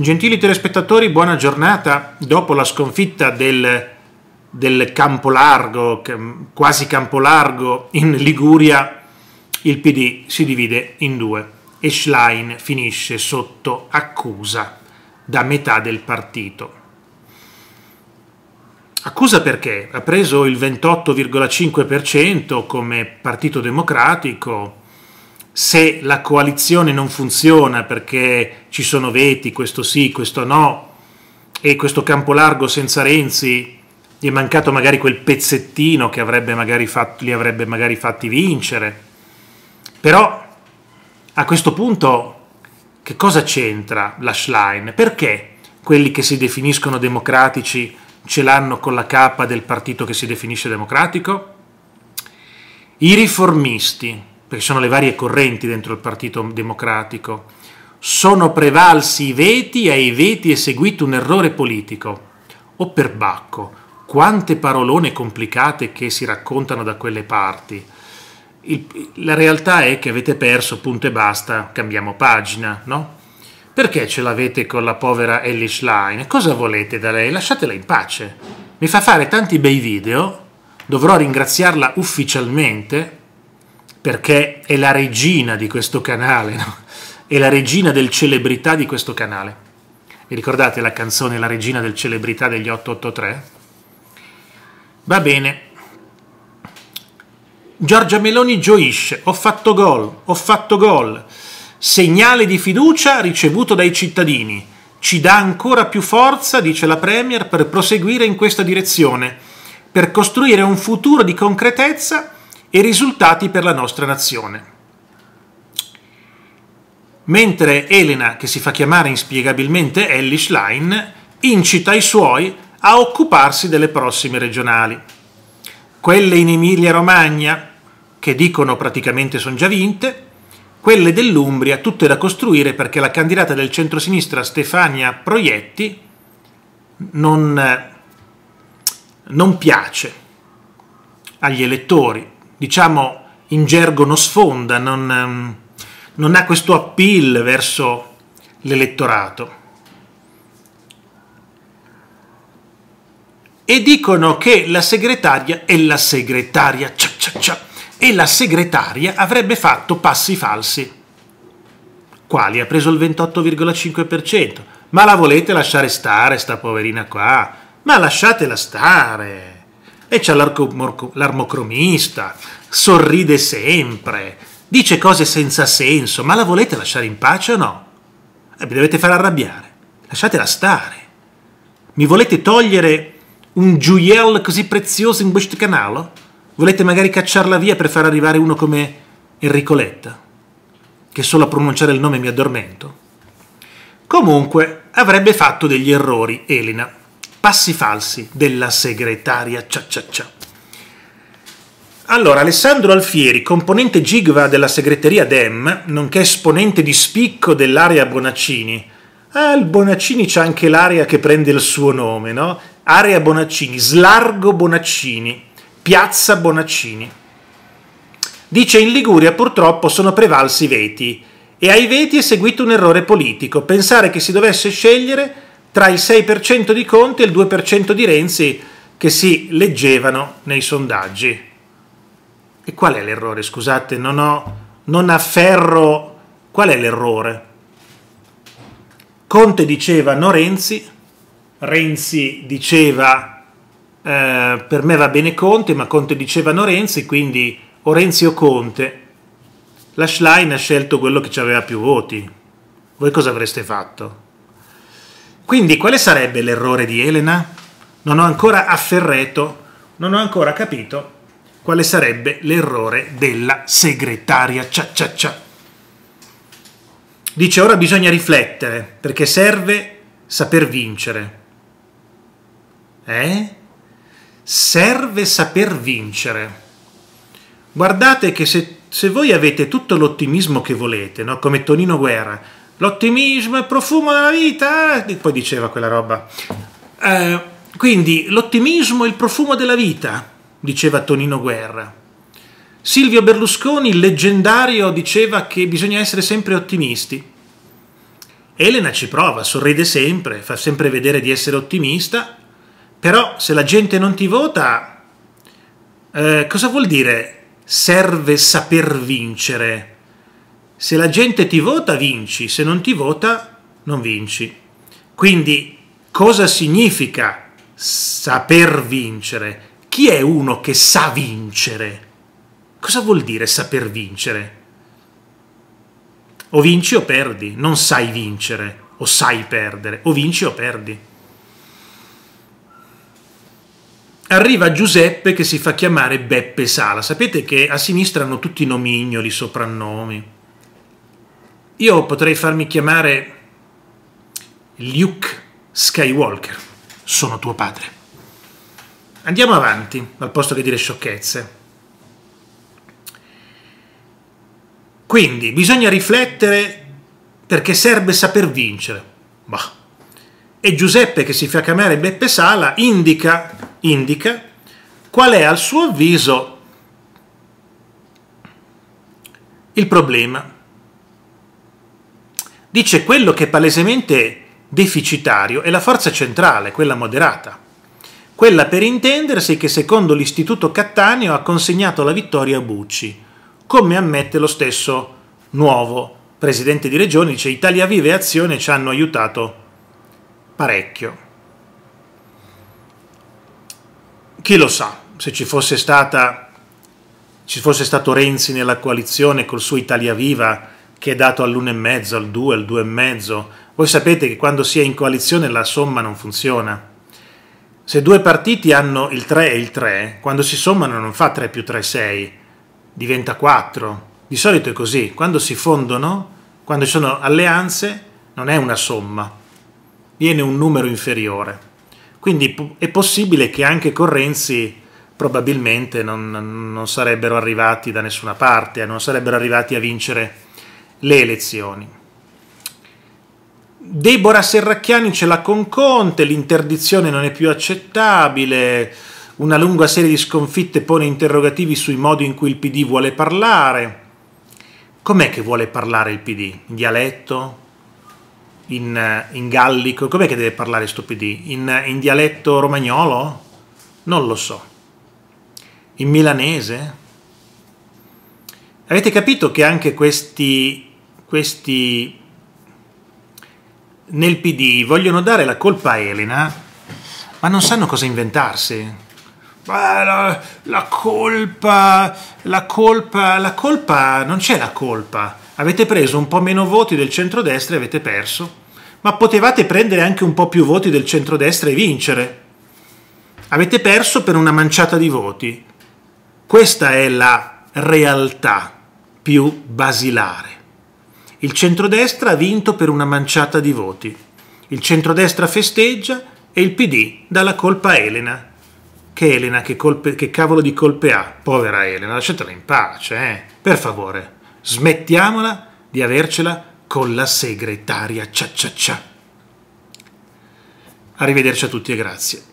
Gentili telespettatori, buona giornata. Dopo la sconfitta del, del largo, quasi campo largo in Liguria, il PD si divide in due e Schlein finisce sotto accusa da metà del partito. Accusa perché? Ha preso il 28,5% come Partito Democratico, se la coalizione non funziona perché ci sono veti, questo sì, questo no, e questo campo largo senza Renzi gli è mancato magari quel pezzettino che avrebbe fatto, li avrebbe magari fatti vincere. Però a questo punto che cosa c'entra la Schlein? Perché quelli che si definiscono democratici ce l'hanno con la K del partito che si definisce democratico? I riformisti, perché sono le varie correnti dentro il Partito Democratico, sono prevalsi i veti e ai veti è seguito un errore politico. O perbacco, quante parolone complicate che si raccontano da quelle parti. Il, la realtà è che avete perso, punto e basta, cambiamo pagina, no? Perché ce l'avete con la povera Ellie Schlein? Cosa volete da lei? Lasciatela in pace. Mi fa fare tanti bei video, dovrò ringraziarla ufficialmente perché è la regina di questo canale, no? è la regina del celebrità di questo canale. Vi ricordate la canzone La regina del celebrità degli 883? Va bene. Giorgia Meloni gioisce, ho fatto gol, ho fatto gol. Segnale di fiducia ricevuto dai cittadini. Ci dà ancora più forza, dice la Premier, per proseguire in questa direzione, per costruire un futuro di concretezza e risultati per la nostra nazione. Mentre Elena, che si fa chiamare inspiegabilmente Ellie Schlein, incita i suoi a occuparsi delle prossime regionali. Quelle in Emilia-Romagna, che dicono praticamente sono già vinte, quelle dell'Umbria, tutte da costruire perché la candidata del centro-sinistra Stefania Proietti non, non piace agli elettori diciamo in gergo non sfonda, non, ehm, non ha questo appeal verso l'elettorato. E dicono che la segretaria è la segretaria, cia, cia, cia, e la segretaria avrebbe fatto passi falsi. Quali? Ha preso il 28,5%. Ma la volete lasciare stare, sta poverina qua? Ma lasciatela stare! e c'è l'armocromista, sorride sempre, dice cose senza senso, ma la volete lasciare in pace o no? E eh, mi dovete far arrabbiare, lasciatela stare. Mi volete togliere un gioiello così prezioso in questo canale? Volete magari cacciarla via per far arrivare uno come Enrico Letta, che solo a pronunciare il nome mi addormento? Comunque, avrebbe fatto degli errori Elena, passi falsi della segretaria cia cia cia. Allora, Alessandro Alfieri, componente Gigva della segreteria DEM, nonché esponente di spicco dell'area Bonaccini. Ah, il Bonaccini c'ha anche l'area che prende il suo nome, no? Area Bonaccini, Slargo Bonaccini, Piazza Bonaccini. Dice in Liguria purtroppo sono prevalsi i veti e ai veti è seguito un errore politico, pensare che si dovesse scegliere tra il 6% di Conte e il 2% di Renzi che si leggevano nei sondaggi. E qual è l'errore? Scusate, non, ho, non afferro. Qual è l'errore? Conte diceva no Renzi, Renzi diceva eh, per me va bene Conte, ma Conte diceva no Renzi, quindi o Renzi o Conte. La Schlein ha scelto quello che aveva più voti. Voi cosa avreste fatto? Quindi quale sarebbe l'errore di Elena? Non ho ancora afferrato, non ho ancora capito quale sarebbe l'errore della segretaria. Cia, cia, cia. Dice ora bisogna riflettere perché serve saper vincere. Eh? Serve saper vincere. Guardate che se, se voi avete tutto l'ottimismo che volete, no? come Tonino Guerra, l'ottimismo è il profumo della vita, e eh? poi diceva quella roba. Eh, quindi l'ottimismo è il profumo della vita, diceva Tonino Guerra. Silvio Berlusconi, il leggendario, diceva che bisogna essere sempre ottimisti. Elena ci prova, sorride sempre, fa sempre vedere di essere ottimista, però se la gente non ti vota, eh, cosa vuol dire serve saper vincere? Se la gente ti vota vinci, se non ti vota non vinci. Quindi cosa significa saper vincere? Chi è uno che sa vincere? Cosa vuol dire saper vincere? O vinci o perdi, non sai vincere o sai perdere, o vinci o perdi. Arriva Giuseppe che si fa chiamare Beppe Sala. Sapete che a sinistra hanno tutti i nomignoli, soprannomi. Io potrei farmi chiamare Luke Skywalker. Sono tuo padre. Andiamo avanti, al posto che dire sciocchezze. Quindi bisogna riflettere perché serve saper vincere. Bah. E Giuseppe, che si fa chiamare Beppe Sala, indica, indica qual è al suo avviso il problema dice quello che è palesemente deficitario è la forza centrale, quella moderata. Quella per intendersi che secondo l'Istituto Cattaneo ha consegnato la vittoria a Bucci, come ammette lo stesso nuovo presidente di regione, dice Italia Vive e Azione ci hanno aiutato parecchio. Chi lo sa, se ci fosse, stata, ci fosse stato Renzi nella coalizione col suo Italia Viva, che è dato all'1,5, al 2, al 2,5. Voi sapete che quando si è in coalizione la somma non funziona. Se due partiti hanno il 3 e il 3, quando si sommano non fa 3 più 3, 6, diventa 4. Di solito è così, quando si fondono, quando ci sono alleanze, non è una somma, viene un numero inferiore. Quindi è possibile che anche con Renzi probabilmente non, non sarebbero arrivati da nessuna parte, non sarebbero arrivati a vincere le elezioni. Debora Serracchiani ce l'ha con Conte, l'interdizione non è più accettabile, una lunga serie di sconfitte pone interrogativi sui modi in cui il PD vuole parlare. Com'è che vuole parlare il PD? In dialetto? In, eh, in gallico? Com'è che deve parlare sto PD? In, eh, in dialetto romagnolo? Non lo so. In milanese? Avete capito che anche questi questi nel PD vogliono dare la colpa a Elena, ma non sanno cosa inventarsi. La, la, colpa, la colpa, la colpa, non c'è la colpa. Avete preso un po' meno voti del centrodestra e avete perso, ma potevate prendere anche un po' più voti del centrodestra e vincere. Avete perso per una manciata di voti. Questa è la realtà più basilare. Il centrodestra ha vinto per una manciata di voti. Il centrodestra festeggia e il PD dà la colpa a Elena. Che Elena, che, colpe, che cavolo di colpe ha? Povera Elena, lasciatela in pace, eh? Per favore, smettiamola di avercela con la segretaria. Ciao ciao ciao. Arrivederci a tutti e grazie.